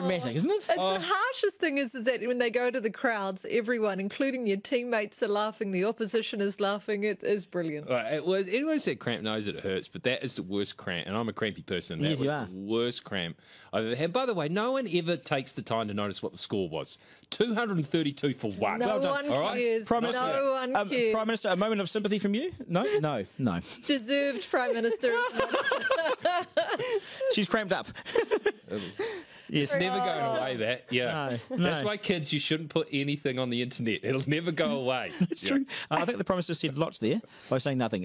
dramatic, isn't it? It's oh. the harshest thing is, is that when they go to the crowds, everyone, including your teammates, are laughing. The opposition is laughing. It is brilliant. Right, it was. Anyone said cramp knows it hurts, but that is the worst cramp, and I'm a crampy person. That yes, was you are. the worst cramp I've ever had. By the way, no one ever takes the time to notice what the score was. 232 for one. No well one All cares. Right? Prime Minister, no one um, cares. Prime Minister, a moment of sympathy from you? No, no, no. Deserved Prime Minister. She's cramped up. It's never going away. That yeah. No, no. That's why kids, you shouldn't put anything on the internet. It'll never go away. it's yeah. true. Uh, I think the prime minister said lots there by saying nothing.